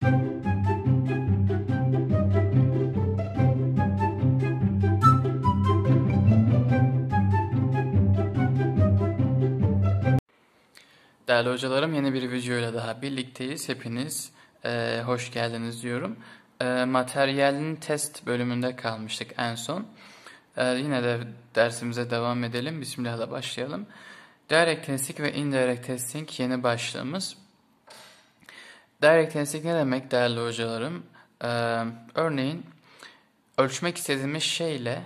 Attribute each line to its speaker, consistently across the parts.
Speaker 1: Değerli hocalarım yeni bir videoyla daha birlikteyiz. Hepiniz e, hoş geldiniz diyorum. E, materyalin test bölümünde kalmıştık en son. E, yine de dersimize devam edelim. Bismillah'la başlayalım. Direct testing ve indirect testing yeni başlığımız. Direct testing ne demek değerli hocalarım? Ee, örneğin ölçmek istediğimiz şeyle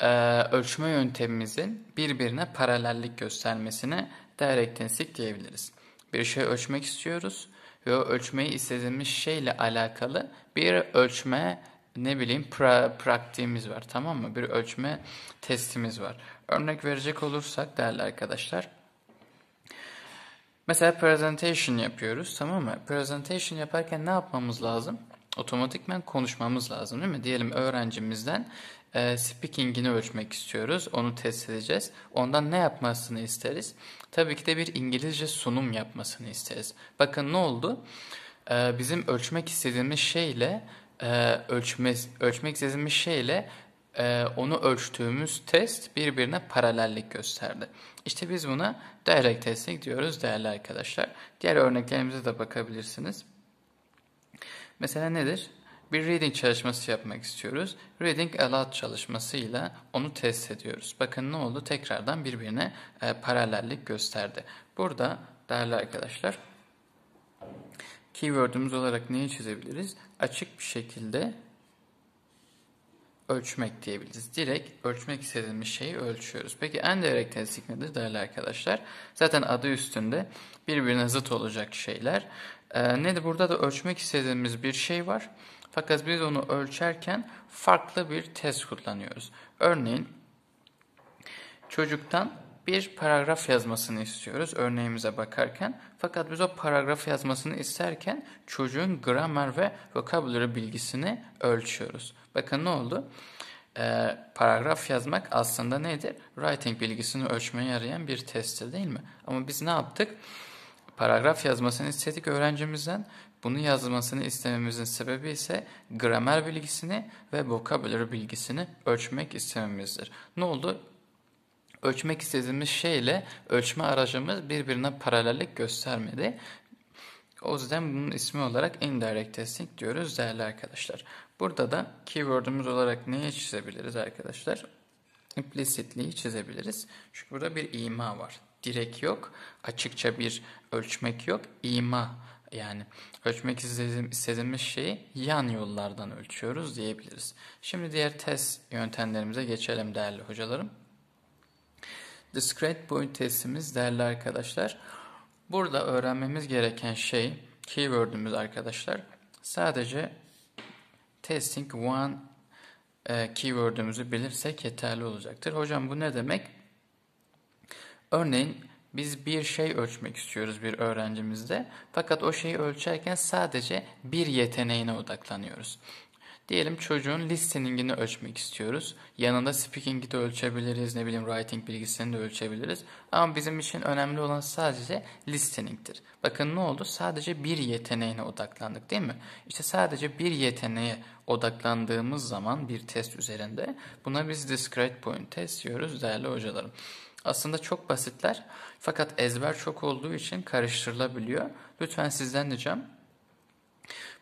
Speaker 1: e, ölçme yöntemimizin birbirine paralellik göstermesine direct testing diyebiliriz. Bir şey ölçmek istiyoruz ve o ölçmeyi istediğimiz şeyle alakalı bir ölçme ne bileyim pra praktiğimiz var tamam mı? Bir ölçme testimiz var. Örnek verecek olursak değerli arkadaşlar Mesela presentation yapıyoruz tamam mı? Presentation yaparken ne yapmamız lazım? Otomatikmen konuşmamız lazım değil mi? Diyelim öğrencimizden e, speaking'ini ölçmek istiyoruz. Onu test edeceğiz. Ondan ne yapmasını isteriz? Tabii ki de bir İngilizce sunum yapmasını isteriz. Bakın ne oldu? E, bizim ölçmek istediğimiz şeyle e, ölçme, ölçmek istediğimiz şeyle ee, onu ölçtüğümüz test birbirine paralellik gösterdi. İşte biz buna direct testing diyoruz değerli arkadaşlar. Diğer örneklerimize de bakabilirsiniz. Mesela nedir? Bir reading çalışması yapmak istiyoruz. Reading aloud çalışmasıyla onu test ediyoruz. Bakın ne oldu? Tekrardan birbirine e, paralellik gösterdi. Burada değerli arkadaşlar keyword'ümüz olarak neyi çizebiliriz? Açık bir şekilde ölçmek diyebiliriz. Direkt ölçmek istediğimiz şeyi ölçüyoruz. Peki en direktizlik nedir değerli arkadaşlar? Zaten adı üstünde birbirine zıt olacak şeyler. Ee, nedir? Burada da ölçmek istediğimiz bir şey var. Fakat biz onu ölçerken farklı bir test kullanıyoruz. Örneğin çocuktan bir paragraf yazmasını istiyoruz örneğimize bakarken. Fakat biz o paragraf yazmasını isterken çocuğun gramer ve vocabulary bilgisini ölçüyoruz. Bakın ne oldu? Ee, paragraf yazmak aslında nedir? Writing bilgisini ölçmeye yarayan bir test değil mi? Ama biz ne yaptık? Paragraf yazmasını istedik öğrencimizden. Bunu yazmasını istememizin sebebi ise gramer bilgisini ve vocabulary bilgisini ölçmek istememizdir. Ne oldu? ölçmek istediğimiz şeyle ölçme aracımız birbirine paralellik göstermedi. O yüzden bunun ismi olarak indirect testing diyoruz değerli arkadaşlar. Burada da keyword'umuz olarak neye çizebiliriz arkadaşlar? Implicitliği çizebiliriz. Çünkü burada bir ima var. direk yok. Açıkça bir ölçmek yok. İma yani ölçmek istediğimiz şeyi yan yollardan ölçüyoruz diyebiliriz. Şimdi diğer test yöntemlerimize geçelim değerli hocalarım. Discrete point testimiz değerli arkadaşlar. Burada öğrenmemiz gereken şey keyword'ümüz arkadaşlar. Sadece testing one e, keyword'ümüzü bilirsek yeterli olacaktır. Hocam bu ne demek? Örneğin biz bir şey ölçmek istiyoruz bir öğrencimizde. Fakat o şeyi ölçerken sadece bir yeteneğine odaklanıyoruz. Diyelim çocuğun listeningini ölçmek istiyoruz. Yanında speaking'i de ölçebiliriz, ne bileyim writing bilgisini de ölçebiliriz. Ama bizim için önemli olan sadece listening'tir. Bakın ne oldu? Sadece bir yeteneğine odaklandık değil mi? İşte sadece bir yeteneğe odaklandığımız zaman bir test üzerinde buna biz discrete point test diyoruz değerli hocalarım. Aslında çok basitler fakat ezber çok olduğu için karıştırılabiliyor. Lütfen sizden diyeceğim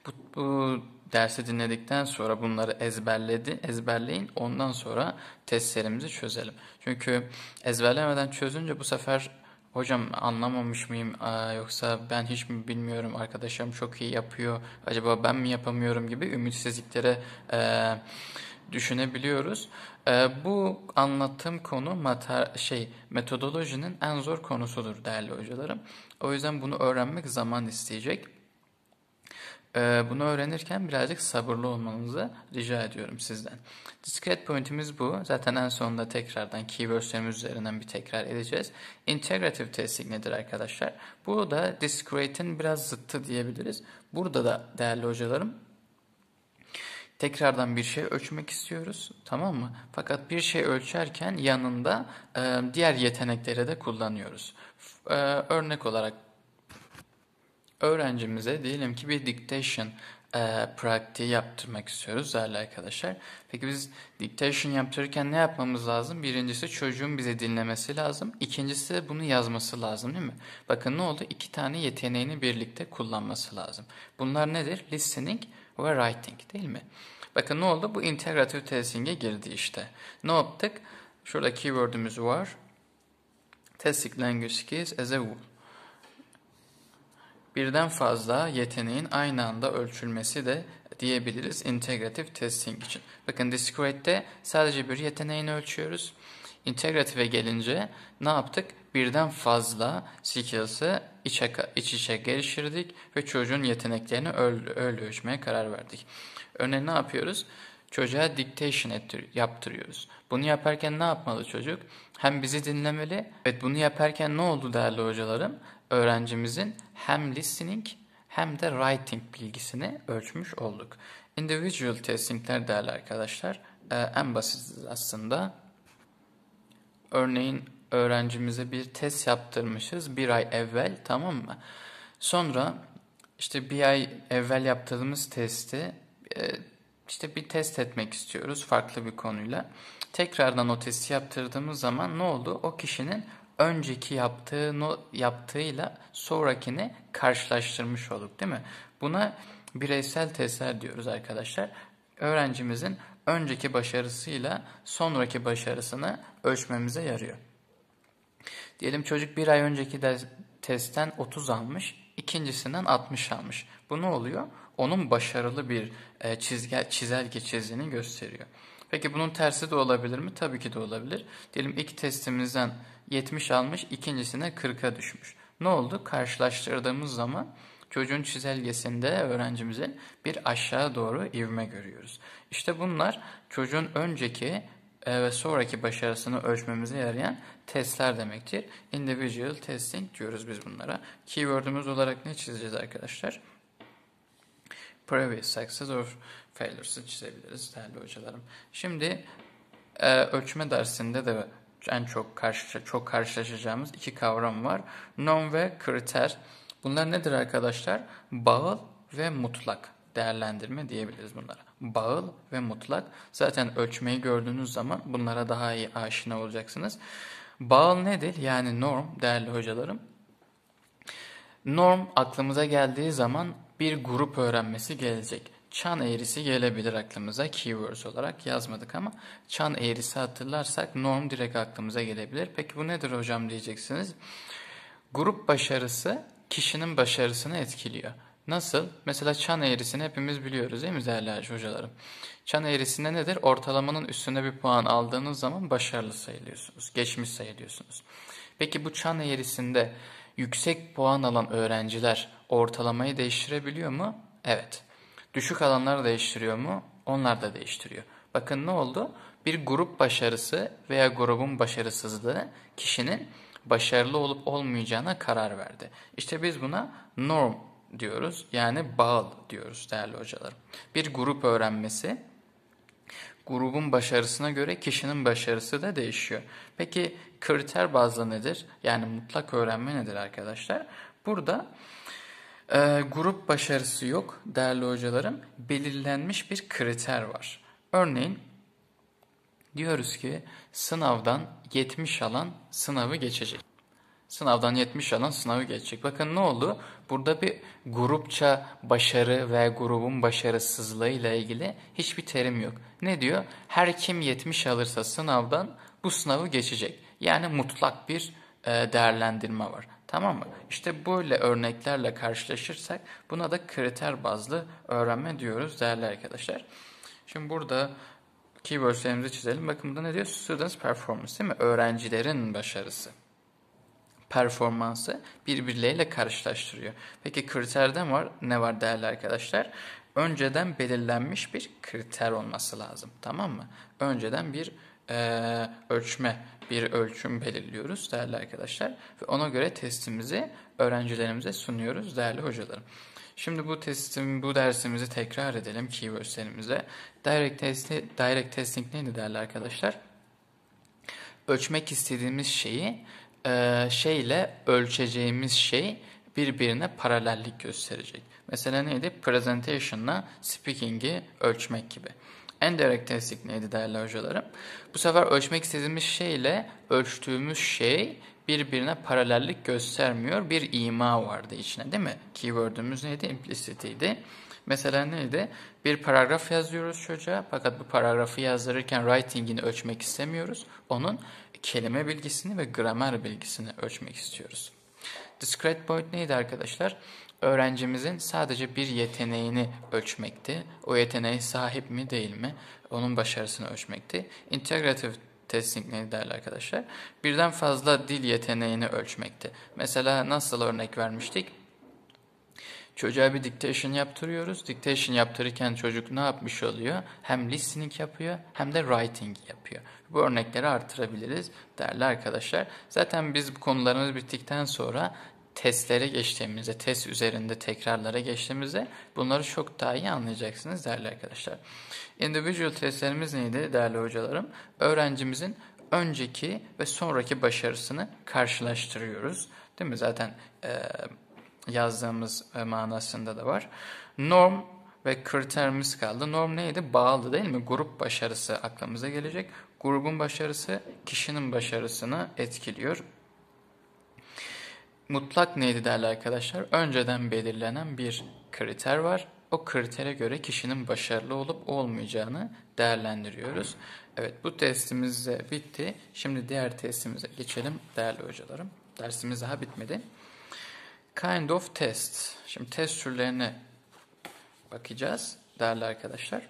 Speaker 1: bu, bu Dersi dinledikten sonra bunları ezberledi, ezberleyin. Ondan sonra testlerimizi çözelim. Çünkü ezberlemeden çözünce bu sefer hocam anlamamış mıyım yoksa ben hiç mi bilmiyorum arkadaşım çok iyi yapıyor acaba ben mi yapamıyorum gibi ümitsizliklere e, düşünebiliyoruz. E, bu anlattığım konu mater, şey metodolojinin en zor konusudur değerli hocalarım. O yüzden bunu öğrenmek zaman isteyecek. Ee, bunu öğrenirken birazcık sabırlı olmanızı rica ediyorum sizden. Discrete point'imiz bu. Zaten en sonunda tekrardan keywords'lerimiz üzerinden bir tekrar edeceğiz. Integrative testing nedir arkadaşlar? Bu da discrete'in biraz zıttı diyebiliriz. Burada da değerli hocalarım tekrardan bir şey ölçmek istiyoruz tamam mı? Fakat bir şey ölçerken yanında e, diğer yetenekleri de kullanıyoruz. E, örnek olarak öğrencimize diyelim ki bir dictation e, pratiği yaptırmak istiyoruz değerli arkadaşlar. Peki biz dictation yaptırırken ne yapmamız lazım? Birincisi çocuğun bizi dinlemesi lazım. İkincisi de bunu yazması lazım değil mi? Bakın ne oldu? İki tane yeteneğini birlikte kullanması lazım. Bunlar nedir? Listening ve writing değil mi? Bakın ne oldu? Bu integrative testing'e girdi işte. Ne yaptık? Şurada keyword'ümüz var. Testing language skills as a whole. Birden fazla yeteneğin aynı anda ölçülmesi de diyebiliriz integratif testing için. Bakın discrete'de sadece bir yeteneğini ölçüyoruz. Integrative'e gelince ne yaptık? Birden fazla skills'ı iç, iç içe geliştirdik ve çocuğun yeteneklerini öyle ölçmeye karar verdik. Örneğin ne yapıyoruz? Çocuğa dictation ettir, yaptırıyoruz. Bunu yaparken ne yapmalı çocuk? Hem bizi dinlemeli. Evet bunu yaparken ne oldu değerli hocalarım? öğrencimizin hem listening hem de writing bilgisini ölçmüş olduk. Individual testingler değerli arkadaşlar ee, en basit aslında. Örneğin öğrencimize bir test yaptırmışız bir ay evvel tamam mı? Sonra işte bir ay evvel yaptığımız testi e, işte bir test etmek istiyoruz farklı bir konuyla. Tekrardan o testi yaptırdığımız zaman ne oldu? O kişinin önceki yaptığını yaptığıyla sonrakini karşılaştırmış olduk değil mi? Buna bireysel testler diyoruz arkadaşlar. Öğrencimizin önceki başarısıyla sonraki başarısını ölçmemize yarıyor. Diyelim çocuk bir ay önceki de testten 30 almış, ikincisinden 60 almış. Bu ne oluyor? Onun başarılı bir e, çizge, çizelge çizdiğini gösteriyor. Peki bunun tersi de olabilir mi? Tabii ki de olabilir. Diyelim ilk testimizden 70 almış, ikincisine 40'a düşmüş. Ne oldu? Karşılaştırdığımız zaman çocuğun çizelgesinde öğrencimize bir aşağı doğru ivme görüyoruz. İşte bunlar çocuğun önceki e, ve sonraki başarısını ölçmemize yarayan testler demektir. Individual testing diyoruz biz bunlara. Keyword'ümüz olarak ne çizeceğiz arkadaşlar? Previous success or failures'ı çizebiliriz değerli hocalarım. Şimdi e, ölçme dersinde de en çok karşı çok karşılaşacağımız iki kavram var. Non ve kriter. Bunlar nedir arkadaşlar? Bağıl ve mutlak değerlendirme diyebiliriz bunlara. Bağıl ve mutlak. Zaten ölçmeyi gördüğünüz zaman bunlara daha iyi aşina olacaksınız. Bağıl nedir? Yani norm değerli hocalarım. Norm aklımıza geldiği zaman bir grup öğrenmesi gelecek çan eğrisi gelebilir aklımıza keywords olarak yazmadık ama çan eğrisi hatırlarsak norm direkt aklımıza gelebilir. Peki bu nedir hocam diyeceksiniz. Grup başarısı kişinin başarısını etkiliyor. Nasıl? Mesela çan eğrisini hepimiz biliyoruz değil mi değerli hocalarım? Çan eğrisinde nedir? Ortalamanın üstünde bir puan aldığınız zaman başarılı sayılıyorsunuz, geçmiş sayılıyorsunuz. Peki bu çan eğrisinde yüksek puan alan öğrenciler ortalamayı değiştirebiliyor mu? Evet. Düşük alanları değiştiriyor mu? Onlar da değiştiriyor. Bakın ne oldu? Bir grup başarısı veya grubun başarısızlığı kişinin başarılı olup olmayacağına karar verdi. İşte biz buna norm diyoruz. Yani bağıl diyoruz değerli hocalarım. Bir grup öğrenmesi grubun başarısına göre kişinin başarısı da değişiyor. Peki kriter bazlı nedir? Yani mutlak öğrenme nedir arkadaşlar? Burada e, grup başarısı yok değerli hocalarım. Belirlenmiş bir kriter var. Örneğin diyoruz ki sınavdan 70 alan sınavı geçecek. Sınavdan 70 alan sınavı geçecek. Bakın ne oldu? Burada bir grupça başarı ve grubun başarısızlığı ile ilgili hiçbir terim yok. Ne diyor? Her kim 70 alırsa sınavdan bu sınavı geçecek. Yani mutlak bir e, değerlendirme var. Tamam mı? İşte böyle örneklerle karşılaşırsak buna da kriter bazlı öğrenme diyoruz değerli arkadaşlar. Şimdi burada keywordlerimizi çizelim. Bakın burada ne diyor? Students performance değil mi? Öğrencilerin başarısı. Performansı birbirleriyle karşılaştırıyor. Peki kriterden var, ne var değerli arkadaşlar? Önceden belirlenmiş bir kriter olması lazım. Tamam mı? Önceden bir kriter e, ölçme, bir ölçüm belirliyoruz değerli arkadaşlar. Ve ona göre testimizi öğrencilerimize sunuyoruz değerli hocalarım. Şimdi bu testim, bu dersimizi tekrar edelim keywordslerimize. Direct, test, direct testing neydi değerli arkadaşlar? Ölçmek istediğimiz şeyi e, şeyle ölçeceğimiz şey birbirine paralellik gösterecek. Mesela neydi? Presentation'la speaking'i ölçmek gibi. Endirect testing neydi değerli hocalarım? Bu sefer ölçmek istediğimiz şey ile ölçtüğümüz şey birbirine paralellik göstermiyor. Bir ima vardı içine değil mi? Keyword'ümüz neydi? Implicity'ydi. Mesela neydi? Bir paragraf yazıyoruz çocuğa fakat bu paragrafı yazdırırken writing'ini ölçmek istemiyoruz. Onun kelime bilgisini ve gramer bilgisini ölçmek istiyoruz. Discrete point neydi arkadaşlar? öğrencimizin sadece bir yeteneğini ölçmekti. O yeteneğe sahip mi değil mi? Onun başarısını ölçmekti. Integrative testing ne değerli arkadaşlar? Birden fazla dil yeteneğini ölçmekti. Mesela nasıl örnek vermiştik? Çocuğa bir dictation yaptırıyoruz. Dictation yaptırırken çocuk ne yapmış oluyor? Hem listening yapıyor hem de writing yapıyor. Bu örnekleri artırabiliriz değerli arkadaşlar. Zaten biz bu konularımız bittikten sonra testlere geçtiğimizde, test üzerinde tekrarlara geçtiğimizde bunları çok daha iyi anlayacaksınız değerli arkadaşlar. Individual testlerimiz neydi değerli hocalarım? Öğrencimizin önceki ve sonraki başarısını karşılaştırıyoruz. Değil mi? Zaten e, yazdığımız e, manasında da var. Norm ve kriterimiz kaldı. Norm neydi? Bağlı değil mi? Grup başarısı aklımıza gelecek. Grubun başarısı kişinin başarısını etkiliyor. Mutlak neydi derler arkadaşlar? Önceden belirlenen bir kriter var. O kritere göre kişinin başarılı olup olmayacağını değerlendiriyoruz. Evet bu testimiz de bitti. Şimdi diğer testimize geçelim değerli hocalarım. Dersimiz daha bitmedi. Kind of test. Şimdi test türlerine bakacağız değerli arkadaşlar.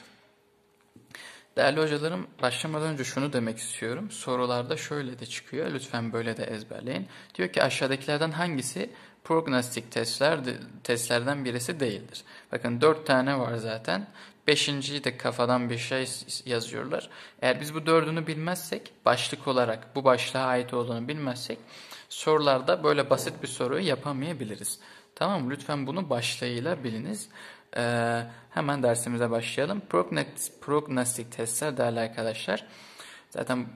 Speaker 1: Değerli hocalarım, başlamadan önce şunu demek istiyorum. Sorularda şöyle de çıkıyor, lütfen böyle de ezberleyin. Diyor ki aşağıdakilerden hangisi prognostik testler, testlerden birisi değildir? Bakın 4 tane var zaten. Beşinciyi de kafadan bir şey yazıyorlar. Eğer biz bu dördünü bilmezsek, başlık olarak bu başlığa ait olduğunu bilmezsek sorularda böyle basit bir soruyu yapamayabiliriz. Tamam Lütfen bunu başlığıyla biliniz. Ee, hemen dersimize başlayalım. Prognostik testler değerli arkadaşlar. Zaten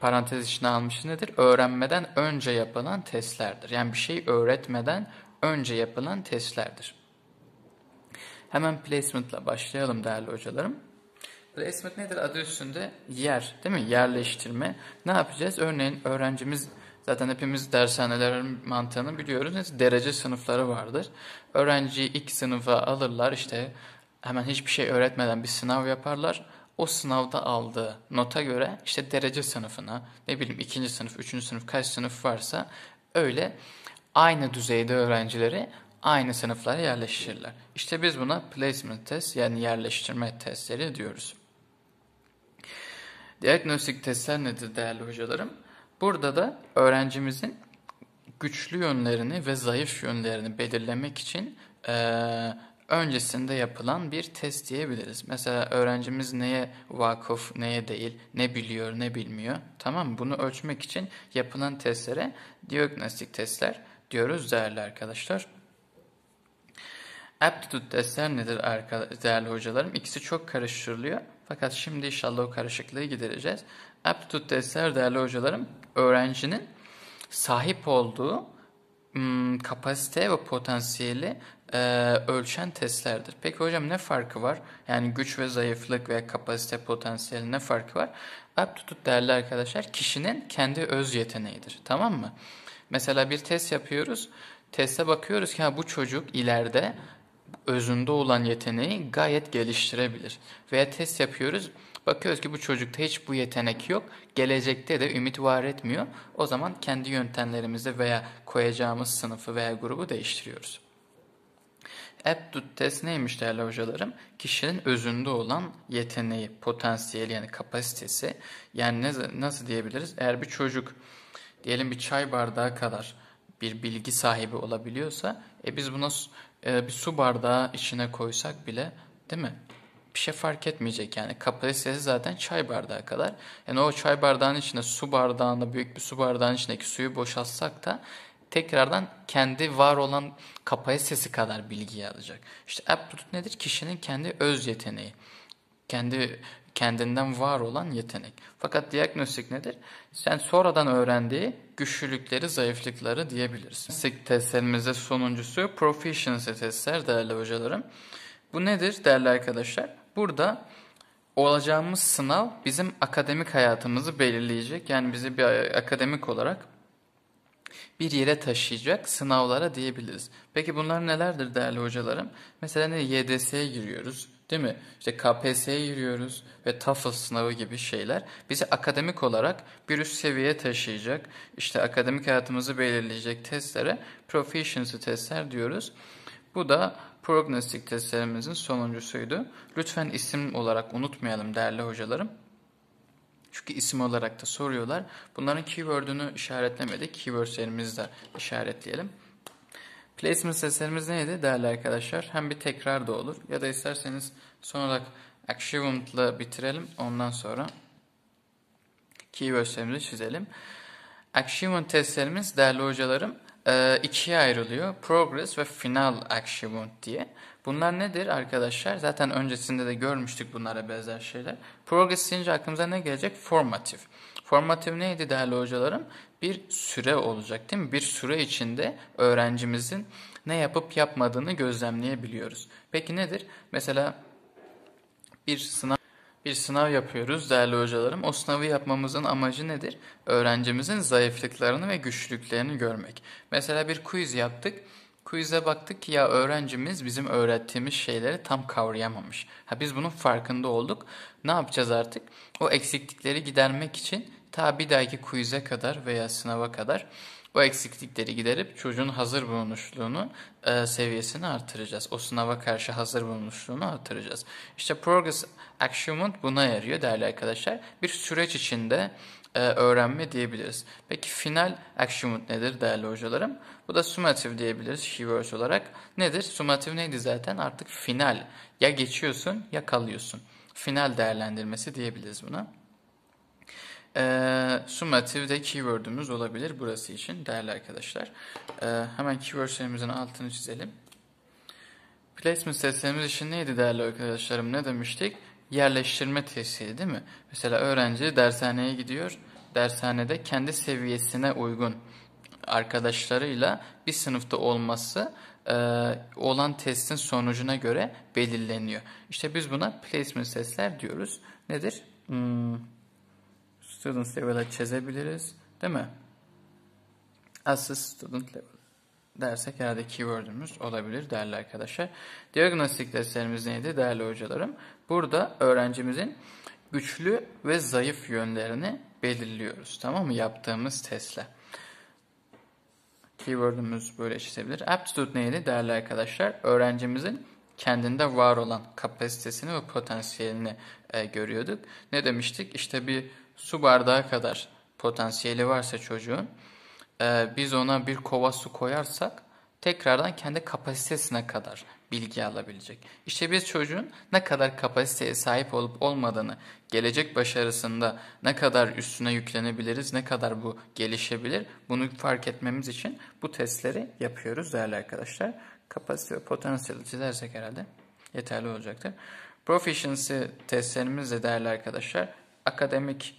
Speaker 1: parantez içine almış nedir? Öğrenmeden önce yapılan testlerdir. Yani bir şey öğretmeden önce yapılan testlerdir. Hemen placement ile başlayalım değerli hocalarım. Placement nedir? Adı üstünde yer değil mi? Yerleştirme. Ne yapacağız? Örneğin öğrencimiz Zaten hepimiz dershanelerin mantığını biliyoruz. Derece sınıfları vardır. Öğrenci ilk sınıfa alırlar işte hemen hiçbir şey öğretmeden bir sınav yaparlar. O sınavda aldığı nota göre işte derece sınıfına ne bileyim ikinci sınıf, üçüncü sınıf kaç sınıf varsa öyle aynı düzeyde öğrencileri aynı sınıflara yerleştirirler. İşte biz buna placement test yani yerleştirme testleri diyoruz. Diagnostik testler nedir değerli hocalarım? Burada da öğrencimizin güçlü yönlerini ve zayıf yönlerini belirlemek için e, öncesinde yapılan bir test diyebiliriz. Mesela öğrencimiz neye vakıf, neye değil, ne biliyor, ne bilmiyor. Tamam mı? Bunu ölçmek için yapılan testlere diagnostik testler diyoruz değerli arkadaşlar. Aptitude testler nedir değerli hocalarım? İkisi çok karıştırılıyor. Fakat şimdi inşallah o karışıklığı gidereceğiz. Aptitude testler değerli hocalarım öğrencinin sahip olduğu hmm, kapasite ve potansiyeli e, ölçen testlerdir. Peki hocam ne farkı var? Yani güç ve zayıflık ve kapasite potansiyeli ne farkı var? Aptitude değerli arkadaşlar kişinin kendi öz yeteneğidir. Tamam mı? Mesela bir test yapıyoruz. Teste bakıyoruz ki ha, bu çocuk ileride özünde olan yeteneği gayet geliştirebilir. Veya test yapıyoruz. Bakıyoruz ki bu çocukta hiç bu yetenek yok. Gelecekte de ümit var etmiyor. O zaman kendi yöntemlerimizi veya koyacağımız sınıfı veya grubu değiştiriyoruz. Aptitude test neymiş değerli hocalarım? Kişinin özünde olan yeteneği, potansiyeli yani kapasitesi. Yani ne, nasıl diyebiliriz? Eğer bir çocuk diyelim bir çay bardağı kadar bir bilgi sahibi olabiliyorsa e biz bunu e, bir su bardağı içine koysak bile değil mi? bir şey fark etmeyecek yani. Kapasitesi zaten çay bardağı kadar. Yani o çay bardağının içine su bardağında büyük bir su bardağının içindeki suyu boşaltsak da tekrardan kendi var olan kapasitesi kadar bilgiyi alacak. İşte aptitude nedir? Kişinin kendi öz yeteneği. Kendi kendinden var olan yetenek. Fakat diagnostik nedir? Sen sonradan öğrendiği güçlülükleri, zayıflıkları diyebiliriz. Sik testlerimizde sonuncusu proficiency testler değerli hocalarım. Bu nedir değerli arkadaşlar? Burada olacağımız sınav bizim akademik hayatımızı belirleyecek. Yani bizi bir akademik olarak bir yere taşıyacak sınavlara diyebiliriz. Peki bunlar nelerdir değerli hocalarım? Mesela ne YDS'ye giriyoruz değil mi? İşte KPS'ye giriyoruz ve TOEFL sınavı gibi şeyler bizi akademik olarak bir üst seviyeye taşıyacak. İşte akademik hayatımızı belirleyecek testlere proficiency testler diyoruz. Bu da prognostik testlerimizin sonuncusuydu. Lütfen isim olarak unutmayalım değerli hocalarım. Çünkü isim olarak da soruyorlar. Bunların keyword'ünü işaretlemedik. Keyword'lerimizi de işaretleyelim. Placement testlerimiz neydi değerli arkadaşlar? Hem bir tekrar da olur ya da isterseniz son olarak Achievement'la bitirelim. Ondan sonra keywords'lerimizi çizelim. Achievement testlerimiz değerli hocalarım e, ikiye ayrılıyor. Progress ve Final Achievement diye. Bunlar nedir arkadaşlar? Zaten öncesinde de görmüştük bunlara benzer şeyler. Progress deyince aklımıza ne gelecek? Formatif. Formatif neydi değerli hocalarım? Bir süre olacak değil mi? Bir süre içinde öğrencimizin ne yapıp yapmadığını gözlemleyebiliyoruz. Peki nedir? Mesela bir sınav bir sınav yapıyoruz değerli hocalarım. O sınavı yapmamızın amacı nedir? Öğrencimizin zayıflıklarını ve güçlüklerini görmek. Mesela bir quiz yaptık. Quiz'e baktık ki ya öğrencimiz bizim öğrettiğimiz şeyleri tam kavrayamamış. Ha biz bunun farkında olduk. Ne yapacağız artık? O eksiklikleri gidermek için ta bir dahaki quiz'e kadar veya sınava kadar bu eksiklikleri giderip çocuğun hazır bulunuşluğunu e, seviyesini artıracağız. O sınava karşı hazır bulunuşluğunu artıracağız. İşte Progress Achievement buna yarıyor değerli arkadaşlar. Bir süreç içinde e, öğrenme diyebiliriz. Peki final achievement nedir değerli hocalarım? Bu da summative diyebiliriz keywords olarak. Nedir? Summative neydi zaten? Artık final. Ya geçiyorsun ya kalıyorsun. Final değerlendirmesi diyebiliriz buna. E, ee, summative de keyword'ümüz olabilir burası için değerli arkadaşlar. Ee, hemen keyword serimizin altını çizelim. Placement testlerimiz için neydi değerli arkadaşlarım? Ne demiştik? Yerleştirme testi değil mi? Mesela öğrenci dershaneye gidiyor. Dershanede kendi seviyesine uygun arkadaşlarıyla bir sınıfta olması e, olan testin sonucuna göre belirleniyor. İşte biz buna placement testler diyoruz. Nedir? Hmm, Student level'a çizebiliriz. Değil mi? Assist student level dersek herhalde keyword'ümüz olabilir değerli arkadaşlar. Diagnostik derslerimiz neydi değerli hocalarım? Burada öğrencimizin güçlü ve zayıf yönlerini belirliyoruz. Tamam mı? Yaptığımız testle. Keyword'ümüz böyle çizebilir. Aptitude neydi değerli arkadaşlar? Öğrencimizin kendinde var olan kapasitesini ve potansiyelini e, görüyorduk. Ne demiştik? İşte bir su bardağı kadar potansiyeli varsa çocuğun e, biz ona bir kova su koyarsak tekrardan kendi kapasitesine kadar bilgi alabilecek. İşte biz çocuğun ne kadar kapasiteye sahip olup olmadığını, gelecek başarısında ne kadar üstüne yüklenebiliriz, ne kadar bu gelişebilir bunu fark etmemiz için bu testleri yapıyoruz değerli arkadaşlar. Kapasite ve potansiyeli çizersek herhalde yeterli olacaktır. Proficiency testlerimiz de değerli arkadaşlar akademik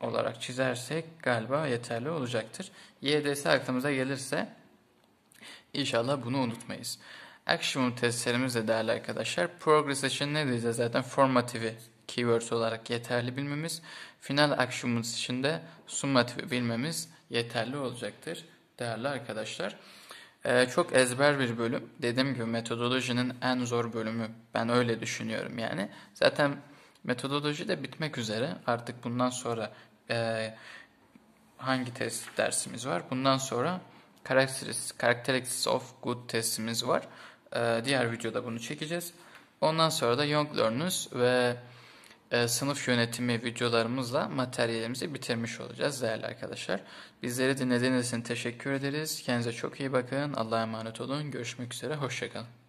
Speaker 1: olarak çizersek galiba yeterli olacaktır. YDS aklımıza gelirse inşallah bunu unutmayız. Action testlerimiz de değerli arkadaşlar. Progress için ne diyeceğiz zaten formativi keywords olarak yeterli bilmemiz. Final actions için de summativi bilmemiz yeterli olacaktır değerli arkadaşlar. Ee, çok ezber bir bölüm. Dediğim gibi metodolojinin en zor bölümü. Ben öyle düşünüyorum yani. Zaten metodoloji de bitmek üzere. Artık bundan sonra e, hangi test dersimiz var? Bundan sonra Characteristics, Characteristics of Good testimiz var. E, diğer videoda bunu çekeceğiz. Ondan sonra da Young Learners ve e, sınıf yönetimi videolarımızla materyalimizi bitirmiş olacağız değerli arkadaşlar. Bizleri dinlediğiniz için teşekkür ederiz. Kendinize çok iyi bakın. Allah'a emanet olun. Görüşmek üzere. Hoşçakalın.